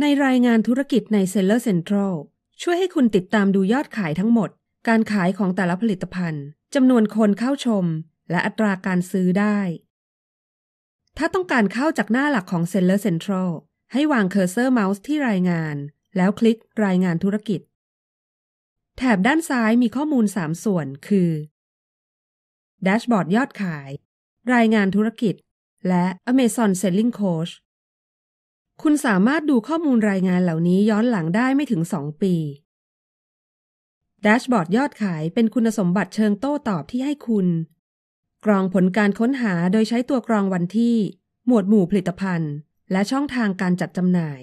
ในรายงานธุรกิจใน Seller Central ช่วยให้คุณติดตามดูยอดขายทั้งหมด การขายของแต่ละผลิตภัณฑ์ จำนวนคนเข้าชม และอัตราการซื้อได้ ถ้าต้องการเข้าจากหน้าหลักของ Seller Central ให้วางเคอร์เซอร์เมาส์ที่รายงาน แล้วคลิกรายงานธุรกิจ แถบด้านซ้ายมีข้อมูล 3 ส่วนคือแดชบอร์ดยอดขายรายงานธุรกิจ และ Amazon Selling Coach คุณสามารถดูข้อมูลรายงานเหล่านี้ย้อนหลังได้ไม่ถึง 2 ปีแดชบอร์ดยอดขายเป็นคุณสมบัติเชิงโต้ตอบที่ให้คุณ กรองผลการค้นหาโดยใช้ตัวกรองวันที่ หมวดหมู่ผลิตภัณฑ์ และช่องทางการจัดจำหน่าย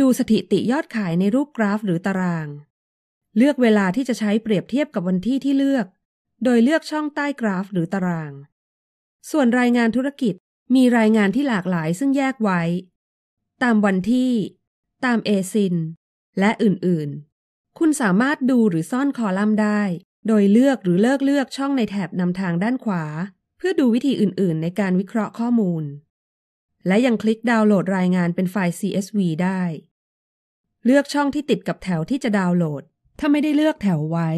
ดูสถิติยอดขายในรูปกราฟหรือตาราง เลือกเวลาที่จะใช้เปรียบเทียบกับวันที่ที่เลือก โดยเลือกช่องใต้กราฟหรือตารางส่วนรายงานธุรกิจมีรายงานที่หลากหลายซึ่งแยกไว้ ตามวันที่ ตามเอซินและอื่นๆ คุณสามารถดูหรือซ่อนคอลัมน์ได้ โดยเลือกหรือเลิกเลือกช่องในแถบนำทางด้านขวา เพื่อดูวิธีอื่นๆ ในการวิเคราะห์ข้อมูล และยังคลิกดาวน์โหลดรายงานเป็นไฟล์ CSV ได้ เลือกช่องที่ติดกับแถวที่จะดาวน์โหลด ถ้าไม่ได้เลือกแถวไว้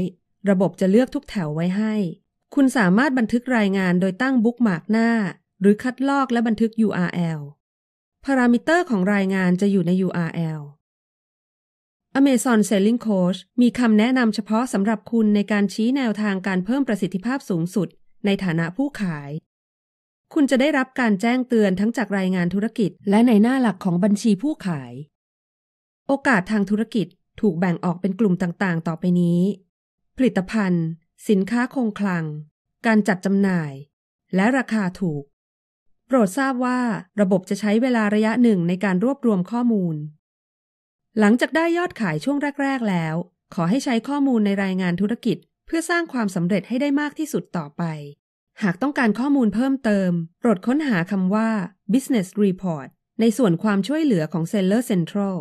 ระบบจะเลือกทุกแถวไว้ให้คุณสามารถบันทึกรายงานโดยตั้งบุ๊กมาร์กหน้าหรือคัดลอกและบันทึก URL พารามิเตอร์ของรายงานจะอยู่ใน URL Amazon Selling Coach มีคำแนะนำเฉพาะสำหรับคุณในการชี้แนวทางการเพิ่มประสิทธิภาพสูงสุด ในฐานะผู้ขาย คุณจะได้รับการแจ้งเตือนทั้งจากรายงานธุรกิจ และในหน้าหลักของบัญชีผู้ขาย โอกาสทางธุรกิจถูกแบ่งออกเป็นกลุ่มต่างๆ ต่อไปนี้ ผลิตภัณฑ์สินค้าคงคลัง การจัดจำหน่าย และราคาถูก โปรดทราบว่าระบบจะใช้เวลาระยะหนึ่งในการรวบรวมข้อมูล หลังจากได้ยอดขายช่วงแรกๆแล้ว ขอให้ใช้ข้อมูลในรายงานธุรกิจ เพื่อสร้างความสำเร็จให้ได้มากที่สุดต่อไป หากต้องการข้อมูลเพิ่มเติม โปรดค้นหาคำว่า business report ในส่วนความช่วยเหลือของ Seller Central